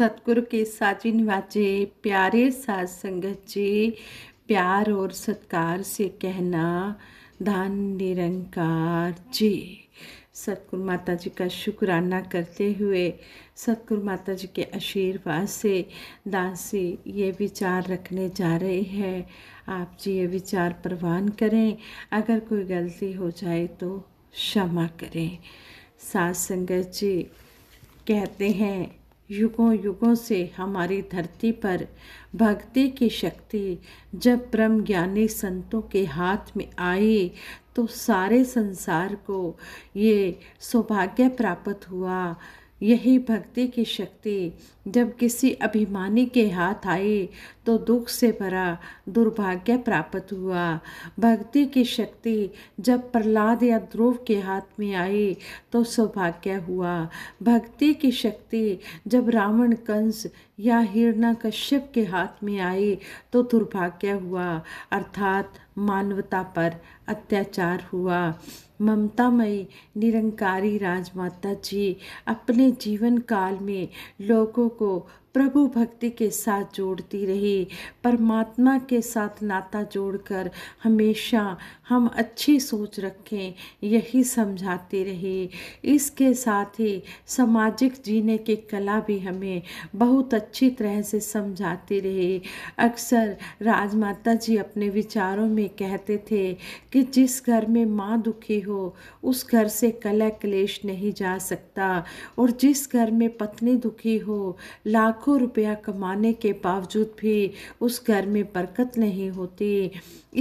सतगुरु के साची निवाजे प्यारे साज संगत जी प्यार और सत्कार से कहना धान निरंकार जी सतगुरु माता जी का शुक्राना करते हुए सतगुरु माता जी के आशीर्वाद से दासी ये विचार रखने जा रहे हैं आप जी ये विचार प्रवान करें अगर कोई गलती हो जाए तो क्षमा करें सास संगत जी कहते हैं युगों युगों से हमारी धरती पर भक्ति की शक्ति जब ब्रह्म ज्ञानी संतों के हाथ में आई तो सारे संसार को ये सौभाग्य प्राप्त हुआ यही भक्ति की शक्ति जब किसी अभिमानी के हाथ आई तो दुख से भरा दुर्भाग्य प्राप्त हुआ भक्ति की शक्ति जब प्रहलाद या ध्रुव के हाथ में आई तो सौभाग्य हुआ भक्ति की शक्ति जब रावण कंस या हिरणा कश्यप के हाथ में आई तो दुर्भाग्य हुआ अर्थात मानवता पर अत्याचार हुआ ममतामयी निरंकारी राजमाता जी अपने जीवन काल में लोगों को प्रभु भक्ति के साथ जोड़ती रहे परमात्मा के साथ नाता जोड़कर हमेशा हम अच्छी सोच रखें यही समझाती रहे इसके साथ ही सामाजिक जीने की कला भी हमें बहुत अच्छी तरह से समझाती रहे अक्सर राजमाता जी अपने विचारों में कहते थे कि जिस घर में माँ दुखी हो उस घर से कला क्लेश नहीं जा सकता और जिस घर में पत्नी दुखी हो लाख लाखों रुपया कमाने के बावजूद भी उस घर में बरकत नहीं होती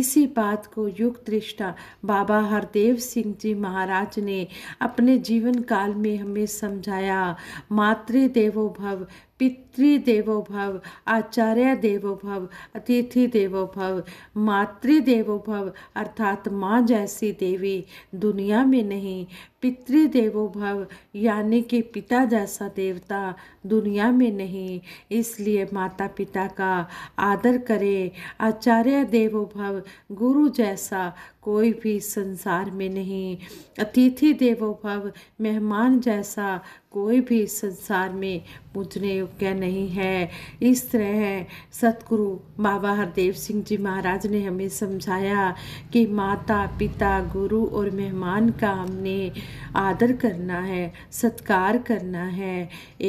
इसी बात को युग दृष्टा बाबा हरदेव सिंह जी महाराज ने अपने जीवन काल में हमें समझाया मातृ देवो भव पितृदेवोभव भव आचार्य देवो भव अतिथि देवो भव भव अर्थात माँ जैसी देवी दुनिया में नहीं पितृदेवोभव भव यानी कि पिता जैसा देवता दुनिया में नहीं इसलिए माता पिता का आदर करें आचार्य देवो भव गुरु जैसा कोई भी संसार में नहीं अतिथि देवो भव मेहमान जैसा कोई भी संसार में पूजने योग्य नहीं है इस तरह सतगुरु बाबा हरदेव सिंह जी महाराज ने हमें समझाया कि माता पिता गुरु और मेहमान का हमने आदर करना है सत्कार करना है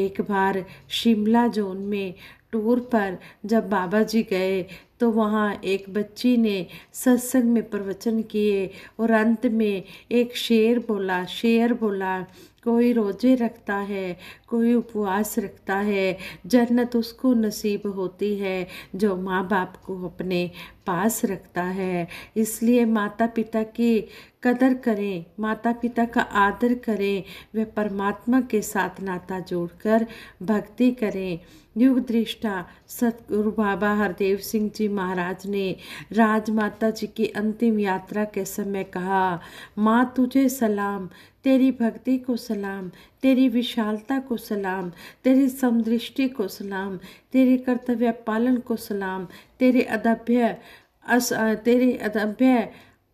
एक बार शिमला जोन में टूर पर जब बाबा जी गए तो वहाँ एक बच्ची ने सत्संग में प्रवचन किए और अंत में एक शेर बोला शेर बोला कोई रोजे रखता है कोई उपवास रखता है जन्नत उसको नसीब होती है जो माँ बाप को अपने पास रखता है इसलिए माता पिता की कदर करें माता पिता का आदर करें वे परमात्मा के साथ नाता जोड़कर भक्ति करें युग दृष्टा सतगुरु बाबा हरदेव सिंह जी महाराज ने राजमाता जी की अंतिम यात्रा के समय कहा माँ तुझे सलाम तेरी भक्ति को सलाम तेरी विशालता को सलाम तेरी समदृष्टि को सलाम तेरे कर्तव्य पालन को सलाम तेरे अदभ्य अस तेरे अदभ्य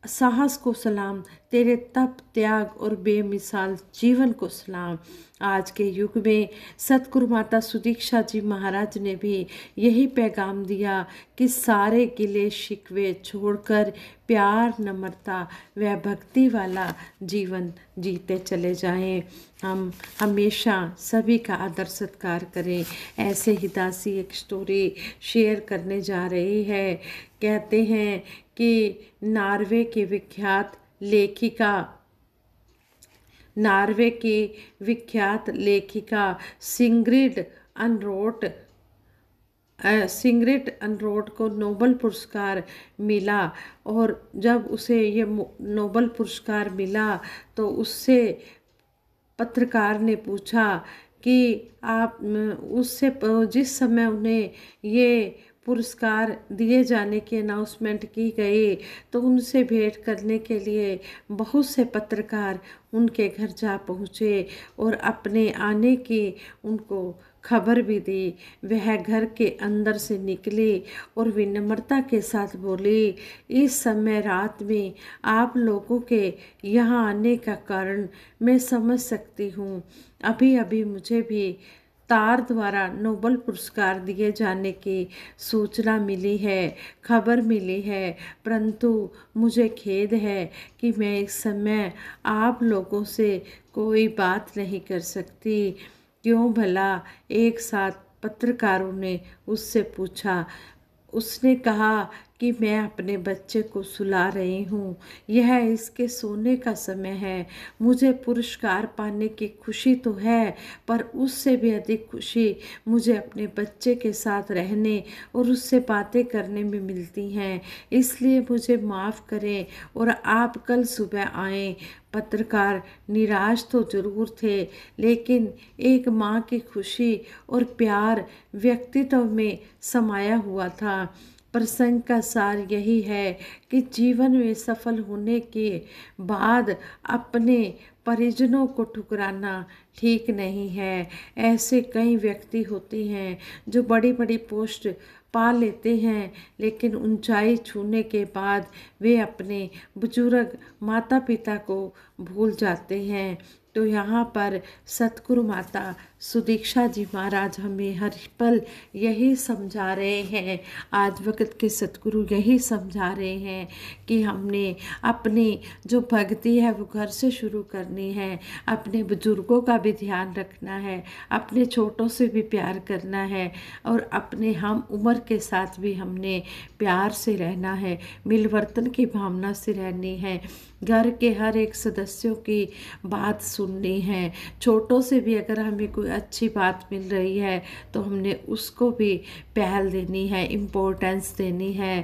साहस को सलाम तेरे तप त्याग और बेमिसाल जीवन को सलाम आज के युग में सतगुरु माता सुदीक्षा जी महाराज ने भी यही पैगाम दिया कि सारे गिले शिकवे छोड़कर प्यार नम्रता व भक्ति वाला जीवन जीते चले जाएं हम हमेशा सभी का आदर सत्कार करें ऐसे ही दासी एक स्टोरी शेयर करने जा रही है कहते हैं कि नार्वे की विख्यात लेखिका नार्वे की विख्यात लेखिका सिंग्रिड अनरोट सिंगरेट अनरोट को नोबल पुरस्कार मिला और जब उसे ये नोबल पुरस्कार मिला तो उससे पत्रकार ने पूछा कि आप उससे जिस समय उन्हें ये पुरस्कार दिए जाने की अनाउंसमेंट की गई तो उनसे भेंट करने के लिए बहुत से पत्रकार उनके घर जा पहुँचे और अपने आने की उनको खबर भी दी वह घर के अंदर से निकली और विनम्रता के साथ बोली इस समय रात में आप लोगों के यहाँ आने का कारण मैं समझ सकती हूँ अभी अभी मुझे भी तार द्वारा नोबल पुरस्कार दिए जाने की सूचना मिली है खबर मिली है परंतु मुझे खेद है कि मैं इस समय आप लोगों से कोई बात नहीं कर सकती क्यों भला एक साथ पत्रकारों ने उससे पूछा उसने कहा कि मैं अपने बच्चे को सुला रही हूँ यह इसके सोने का समय है मुझे पुरस्कार पाने की खुशी तो है पर उससे भी अधिक खुशी मुझे अपने बच्चे के साथ रहने और उससे बातें करने में मिलती हैं इसलिए मुझे माफ़ करें और आप कल सुबह आएं पत्रकार निराश तो जरूर थे लेकिन एक माँ की खुशी और प्यार व्यक्तित्व में समाया हुआ था प्रसंग का सार यही है कि जीवन में सफल होने के बाद अपने परिजनों को ठुकराना ठीक नहीं है ऐसे कई व्यक्ति होते हैं जो बड़ी बड़ी पोस्ट पा लेते हैं लेकिन ऊंचाई छूने के बाद वे अपने बुजुर्ग माता पिता को भूल जाते हैं तो यहाँ पर सतगुरु माता सुदीक्षा जी महाराज हमें हर पल यही समझा रहे हैं आज वक्त के सतगुरु यही समझा रहे हैं कि हमने अपनी जो भक्ति है वो घर से शुरू करनी है अपने बुज़ुर्गों का भी ध्यान रखना है अपने छोटों से भी प्यार करना है और अपने हम उम्र के साथ भी हमने प्यार से रहना है मिलवर्तन की भावना से रहनी है घर के हर एक सदस्यों की बात सुननी है छोटों से भी अगर हमें कोई अच्छी बात मिल रही है तो हमने उसको भी पहल देनी है इम्पोर्टेंस देनी है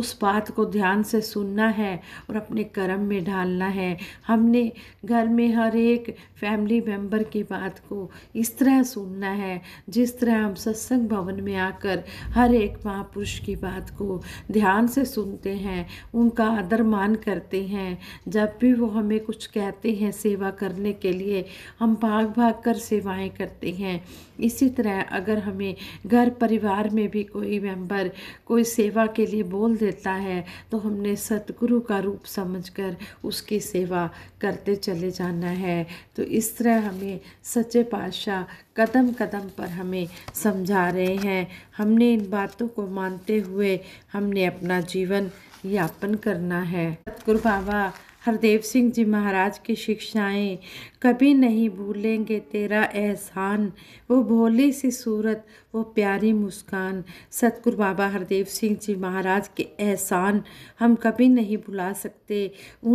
उस बात को ध्यान से सुनना है और अपने कर्म में ढालना है हमने घर में हर एक फैमिली मेम्बर की बात को इस तरह सुनना है जिस तरह हम सत्संग भवन में आकर हर एक महापुरुष की बात को ध्यान से सुनते हैं उनका आदर मान करते हैं जब भी वो हमें कुछ कहते हैं सेवा करने के लिए हम भाग भाग कर सेवाएं कर करते हैं इसी तरह अगर हमें घर परिवार में भी कोई मेंबर कोई सेवा के लिए बोल देता है तो हमने सतगुरु का रूप समझकर उसकी सेवा करते चले जाना है तो इस तरह हमें सच्चे पातशाह कदम कदम पर हमें समझा रहे हैं हमने इन बातों को मानते हुए हमने अपना जीवन यापन करना है सतगुरु बाबा हरदेव सिंह जी महाराज की शिक्षाएं कभी नहीं भूलेंगे तेरा एहसान वो भोली सी सूरत वो प्यारी मुस्कान सतगुरु बाबा हरदेव सिंह जी महाराज के एहसान हम कभी नहीं भुला सकते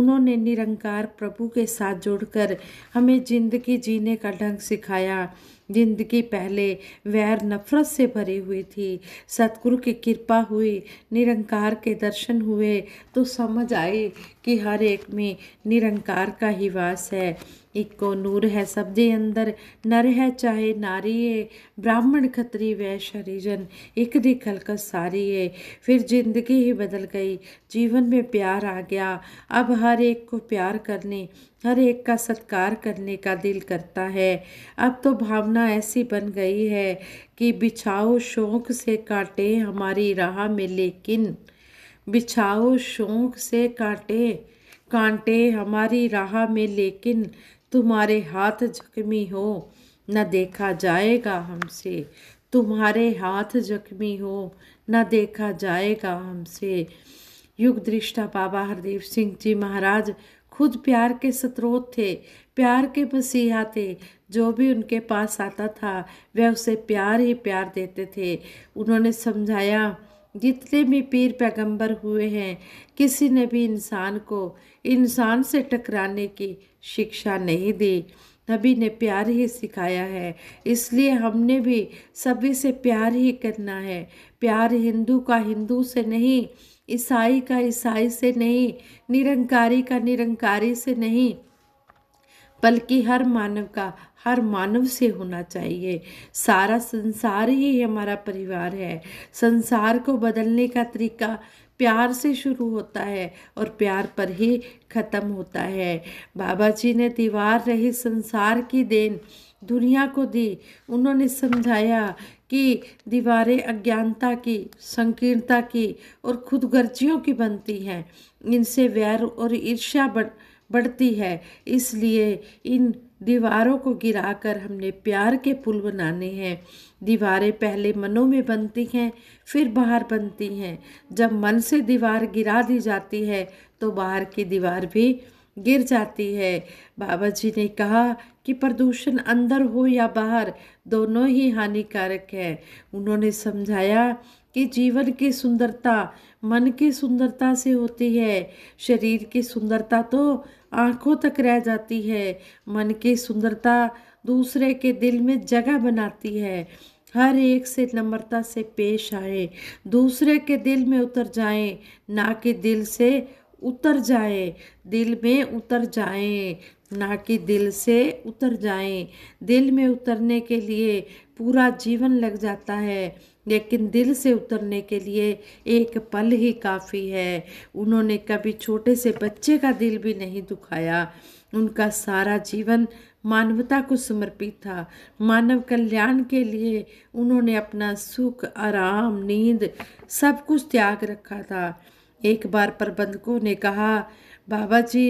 उन्होंने निरंकार प्रभु के साथ जुड़कर हमें ज़िंदगी जीने का ढंग सिखाया जिंदगी पहले वैर नफरत से भरी हुई थी सतगुरु की कृपा हुई निरंकार के दर्शन हुए तो समझ आई कि हर एक में निरंकार का ही वास है इको नूर है सब ਦੇ अंदर नर है चाहे नारी है ब्राह्मण खतरी ਵੈਸ਼ हरिजन एक दी खलकत सारी है फिर जिंदगी ही बदल गई जीवन में प्यार आ गया अब हर एक को प्यार करने हर एक का सत्कार करने का दिल करता है अब तो भावना ऐसी बन गई है कि बिछाओ शौक से काटे हमारी राह में लेकिन बिछाओ शौक से काटे कांटे हमारी राह में लेकिन तुम्हारे हाथ जख्मी हो न देखा जाएगा हमसे तुम्हारे हाथ जख्मी हो न देखा जाएगा हमसे युग दृष्टा बाबा हरदेव सिंह जी महाराज खुद प्यार के स्रोत थे प्यार के मसीहा थे जो भी उनके पास आता था वह उसे प्यार ही प्यार देते थे उन्होंने समझाया जितने भी पीर पैगंबर हुए हैं किसी ने भी इंसान को इंसान से टकराने की शिक्षा नहीं दी नबी ने प्यार ही सिखाया है इसलिए हमने भी सभी से प्यार ही करना है प्यार हिंदू का हिंदू से नहीं ईसाई का ईसाई से नहीं निरंकारी का निरंकारी से नहीं बल्कि हर मानव का हर मानव से होना चाहिए सारा संसार ही हमारा परिवार है संसार को बदलने का तरीका प्यार से शुरू होता है और प्यार पर ही ख़त्म होता है बाबा जी ने दीवार रही संसार की देन दुनिया को दी उन्होंने समझाया कि दीवारें अज्ञानता की संकीर्णता की और खुदगर्जियों की बनती हैं इनसे वैर और ईर्ष्या बढ़ बढ़ती है इसलिए इन दीवारों को गिराकर हमने प्यार के पुल बनाने हैं दीवारें पहले मनों में बनती हैं फिर बाहर बनती हैं जब मन से दीवार गिरा दी जाती है तो बाहर की दीवार भी गिर जाती है बाबा जी ने कहा कि प्रदूषण अंदर हो या बाहर दोनों ही हानिकारक है उन्होंने समझाया कि जीवन की सुंदरता मन की सुंदरता से होती है शरीर की सुंदरता तो आँखों तक रह जाती है मन की सुंदरता दूसरे के दिल में जगह बनाती है हर एक से नम्रता से पेश आए दूसरे के दिल में उतर जाएं ना कि दिल से उतर जाएं दिल में उतर जाएं ना कि दिल से उतर जाएं दिल में उतरने के लिए पूरा जीवन लग जाता है लेकिन दिल से उतरने के लिए एक पल ही काफ़ी है उन्होंने कभी छोटे से बच्चे का दिल भी नहीं दुखाया उनका सारा जीवन मानवता को समर्पित था मानव कल्याण के लिए उन्होंने अपना सुख आराम नींद सब कुछ त्याग रखा था एक बार प्रबंधकों ने कहा बाबा जी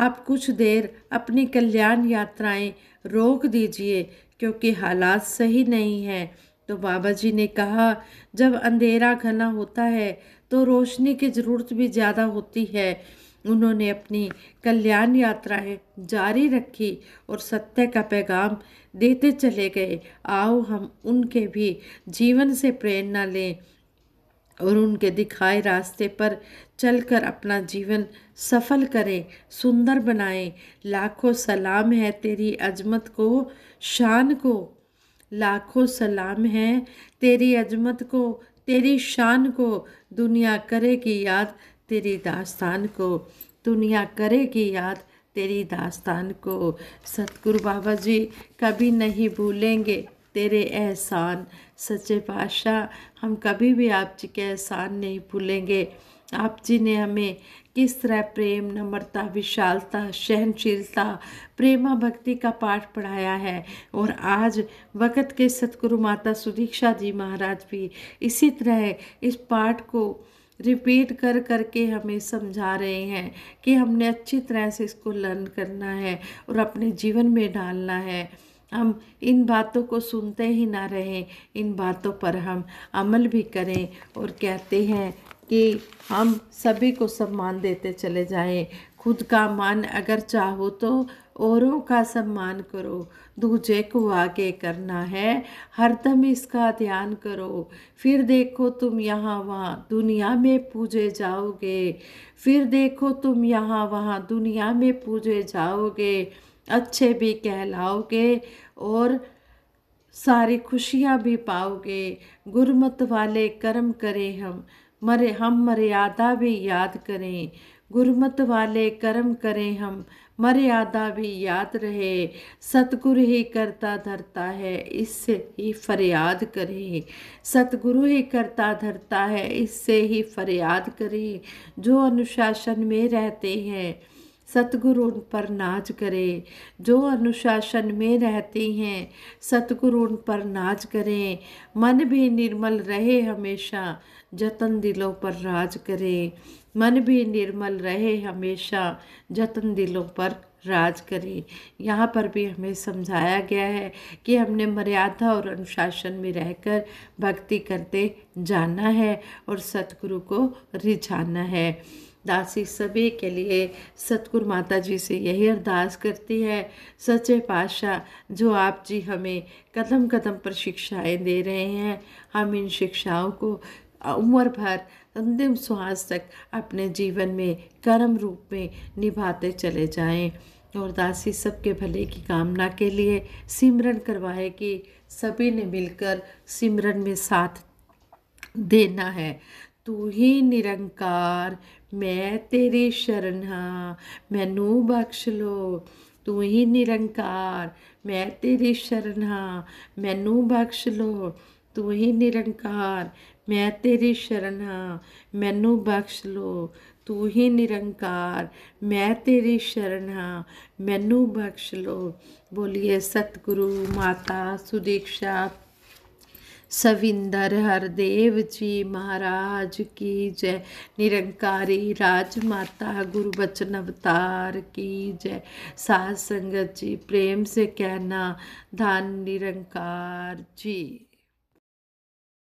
आप कुछ देर अपनी कल्याण यात्राएं रोक दीजिए क्योंकि हालात सही नहीं हैं तो बाबा जी ने कहा जब अंधेरा घना होता है तो रोशनी की ज़रूरत भी ज़्यादा होती है उन्होंने अपनी कल्याण यात्राएं जारी रखी और सत्य का पैगाम देते चले गए आओ हम उनके भी जीवन से प्रेरणा लें और उनके दिखाए रास्ते पर चलकर अपना जीवन सफल करें सुंदर बनाएं लाखों सलाम है तेरी अजमत को शान को लाखों सलाम हैं तेरी अजमत को तेरी शान को दुनिया करे की याद तेरी दास्तान को दुनिया करे की याद तेरी दास्तान को सतगुरु बाबा जी कभी नहीं भूलेंगे तेरे एहसान सच्चे बादशाह हम कभी भी आप जी के एहसान नहीं भूलेंगे आप जी ने हमें किस तरह प्रेम नम्रता विशालता सहनशीलता प्रेमा भक्ति का पाठ पढ़ाया है और आज वक़्त के सतगुरु माता सुदीक्षा जी महाराज भी इसी तरह इस पाठ को रिपीट कर करके हमें समझा रहे हैं कि हमने अच्छी तरह से इसको लर्न करना है और अपने जीवन में डालना है हम इन बातों को सुनते ही ना रहें इन बातों पर हम अमल भी करें और कहते हैं कि हम सभी को सम्मान देते चले जाएं खुद का मान अगर चाहो तो औरों का सम्मान करो दूजे को आगे करना है हरदम इसका ध्यान करो फिर देखो तुम यहाँ वहाँ दुनिया में पूजे जाओगे फिर देखो तुम यहाँ वहाँ दुनिया में पूजे जाओगे अच्छे भी कहलाओगे और सारी खुशियाँ भी पाओगे गुरमत वाले कर्म करें हम मरे हम मर्यादा भी याद करें गुरमत वाले कर्म करें हम मर्यादा भी याद रहे सतगुरु ही करता धरता है इससे ही फरियाद करें सतगुरु ही करता धरता है इससे ही फरियाद करें जो अनुशासन में रहते हैं सतगुरु उन पर नाज करे जो अनुशासन में रहते हैं सतगुरु उन पर नाज करें मन भी निर्मल रहे हमेशा जतन दिलों पर राज करे मन भी निर्मल रहे हमेशा जतन दिलों पर राज करें यहाँ पर भी हमें समझाया गया है कि हमने मर्यादा और अनुशासन में रहकर भक्ति करते जाना है और सतगुरु को रिझाना है दासी सभी के लिए सतगुरु माता जी से यही अरदास करती है सच्चे पातशाह जो आप जी हमें कदम कदम पर शिक्षाएं दे रहे हैं हम इन शिक्षाओं को उम्र भर अंतिम श्वास तक अपने जीवन में कर्म रूप में निभाते चले जाएं और दासी सबके भले की कामना के लिए सिमरन करवाए कि सभी ने मिलकर सिमरन में साथ देना है तू ही निरंकार मैं तेरी शरण हाँ मैनू बख्श लो तू ही निरंकार मैं तेरी शरण हाँ मैनू बख्श लो तू ही निरंकार मैं तेरी शरण हाँ मैनू बख्श लो तू ही निरंकार मैं तेरी शरण हाँ मैनू बख्श लो बोलिए सतगुरु माता सुदीक्षा सविंदर हरदेव जी महाराज की जय निरंकारी राजमाता गुरु बचन अवतार की जय साध संगत जी प्रेम से कहना धन निरंकार जी